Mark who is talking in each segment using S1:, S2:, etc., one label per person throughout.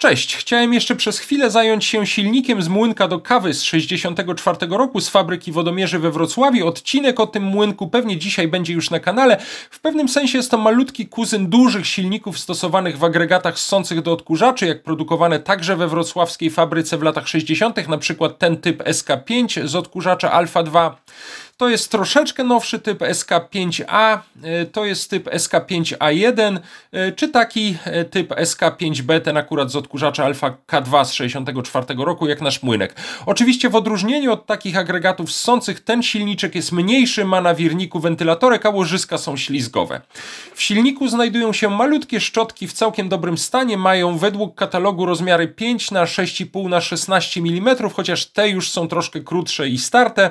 S1: Cześć, chciałem jeszcze przez chwilę zająć się silnikiem z młynka do kawy z 64 roku z fabryki wodomierzy we Wrocławiu. Odcinek o tym młynku pewnie dzisiaj będzie już na kanale. W pewnym sensie jest to malutki kuzyn dużych silników stosowanych w agregatach ssących do odkurzaczy, jak produkowane także we wrocławskiej fabryce w latach 60., na przykład ten typ SK5 z odkurzacza Alfa 2. To jest troszeczkę nowszy typ SK5A, e, to jest typ SK5A1, e, czy taki e, typ SK5B, ten akurat z odkurzacza Alfa K2 z 64 roku, jak nasz młynek. Oczywiście w odróżnieniu od takich agregatów ssących, ten silniczek jest mniejszy, ma na wirniku wentylatorek, a łożyska są ślizgowe. W silniku znajdują się malutkie szczotki w całkiem dobrym stanie, mają według katalogu rozmiary 5 na 6,5 na 16 mm, chociaż te już są troszkę krótsze i starte.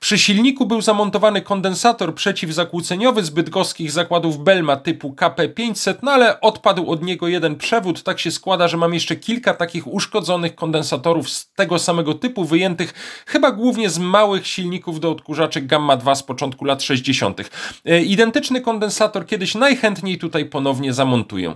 S1: Przy silniku był zamontowany kondensator przeciwzakłóceniowy z bydgoskich zakładów Belma typu KP500, no ale odpadł od niego jeden przewód. Tak się składa, że mam jeszcze kilka takich uszkodzonych kondensatorów z tego samego typu, wyjętych chyba głównie z małych silników do odkurzaczy Gamma 2 z początku lat 60. E, identyczny kondensator kiedyś najchętniej tutaj ponownie zamontuję.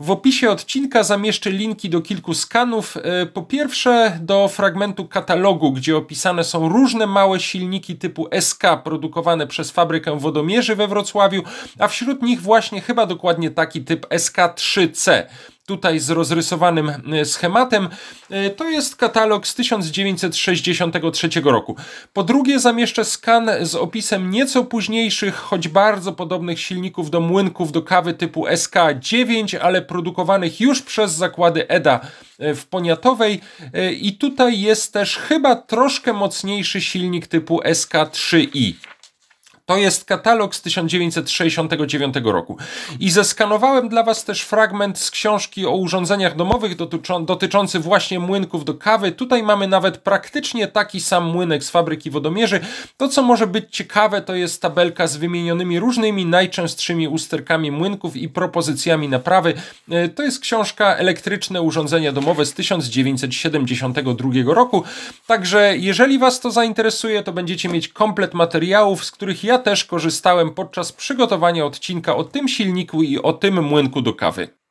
S1: W opisie odcinka zamieszczę linki do kilku skanów. E, po pierwsze do fragmentu katalogu, gdzie opisane są różne małe małe silniki typu SK produkowane przez fabrykę wodomierzy we Wrocławiu, a wśród nich właśnie chyba dokładnie taki typ SK3C tutaj z rozrysowanym e, schematem. E, to jest katalog z 1963 roku. Po drugie zamieszczę skan z opisem nieco późniejszych, choć bardzo podobnych silników do młynków do kawy typu SK9, ale produkowanych już przez zakłady EDA e, w Poniatowej i tutaj jest też chyba troszkę mocniejszy silnik typu SK3i. To jest katalog z 1969 roku. I zeskanowałem dla Was też fragment z książki o urządzeniach domowych dotyczą, dotyczący właśnie młynków do kawy. Tutaj mamy nawet praktycznie taki sam młynek z fabryki wodomierzy. To, co może być ciekawe, to jest tabelka z wymienionymi różnymi najczęstszymi usterkami młynków i propozycjami naprawy. E, to jest książka Elektryczne urządzenia domowe z 1972 roku. Także jeżeli Was to zainteresuje, to będziecie mieć komplet materiałów, z których ja ja też korzystałem podczas przygotowania odcinka o tym silniku i o tym młynku do kawy.